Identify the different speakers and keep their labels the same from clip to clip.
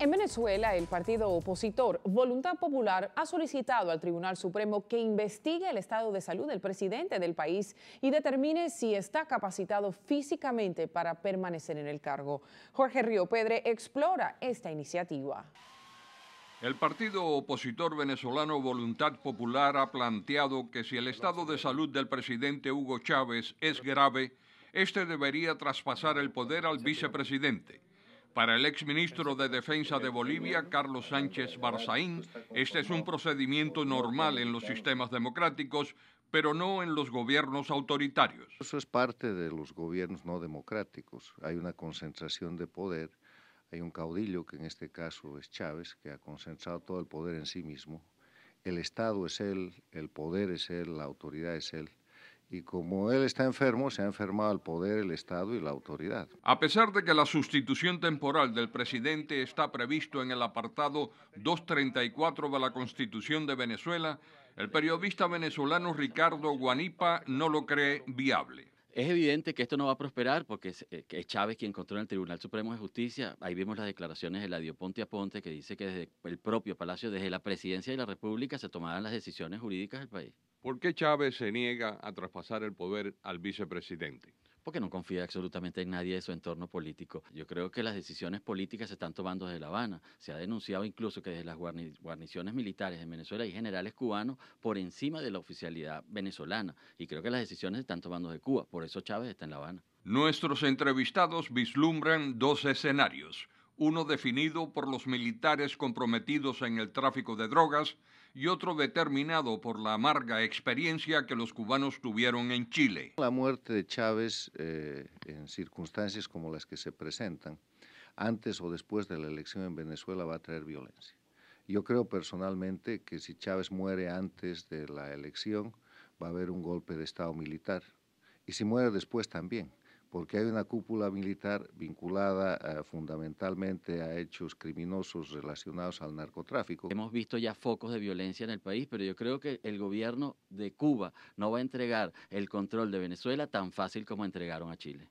Speaker 1: En Venezuela, el partido opositor Voluntad Popular ha solicitado al Tribunal Supremo que investigue el estado de salud del presidente del país y determine si está capacitado físicamente para permanecer en el cargo. Jorge Río Pedre explora esta iniciativa.
Speaker 2: El partido opositor venezolano Voluntad Popular ha planteado que si el estado de salud del presidente Hugo Chávez es grave, este debería traspasar el poder al vicepresidente. Para el exministro de Defensa de Bolivia, Carlos Sánchez Barzaín, este es un procedimiento normal en los sistemas democráticos, pero no en los gobiernos autoritarios.
Speaker 3: Eso es parte de los gobiernos no democráticos. Hay una concentración de poder, hay un caudillo, que en este caso es Chávez, que ha concentrado todo el poder en sí mismo. El Estado es él, el poder es él, la autoridad es él y como él está enfermo, se ha enfermado el poder, el Estado y la autoridad.
Speaker 2: A pesar de que la sustitución temporal del presidente está previsto en el apartado 234 de la Constitución de Venezuela,
Speaker 1: el periodista venezolano Ricardo Guanipa no lo cree viable. Es evidente que esto no va a prosperar porque eh, es, Chávez quien controla el Tribunal Supremo de Justicia. Ahí vimos las declaraciones de la Dioponte ponte que dice que desde el propio Palacio, desde la presidencia de la República, se tomarán las decisiones jurídicas del país. ¿Por qué Chávez se niega a traspasar el poder al vicepresidente? que no confía absolutamente en nadie de su entorno político. Yo creo que las decisiones políticas se están tomando desde La Habana. Se ha denunciado incluso que desde las guarniciones militares en Venezuela hay generales cubanos por encima de la oficialidad venezolana. Y creo que las decisiones se están tomando desde Cuba. Por eso Chávez está en La Habana.
Speaker 2: Nuestros entrevistados vislumbran dos escenarios. Uno definido por los militares comprometidos en el tráfico de drogas y otro determinado por la amarga experiencia que los cubanos tuvieron en Chile.
Speaker 3: La muerte de Chávez eh, en circunstancias como las que se presentan, antes o después de la elección en Venezuela, va a traer violencia. Yo creo personalmente que si Chávez muere antes de la elección, va a haber un golpe de Estado militar. Y si muere después también porque hay una cúpula militar vinculada eh, fundamentalmente a hechos criminosos relacionados al narcotráfico.
Speaker 1: Hemos visto ya focos de violencia en el país, pero yo creo que el gobierno de Cuba no va a entregar el control de Venezuela tan fácil como entregaron a Chile.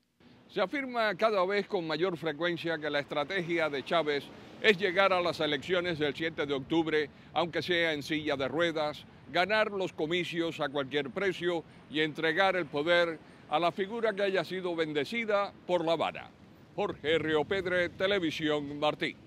Speaker 2: Se afirma cada vez con mayor frecuencia que la estrategia de Chávez es llegar a las elecciones del 7 de octubre, aunque sea en silla de ruedas, ganar los comicios a cualquier precio y entregar el poder a la figura que haya sido bendecida por La Habana. Jorge Río Pedre, Televisión Martí.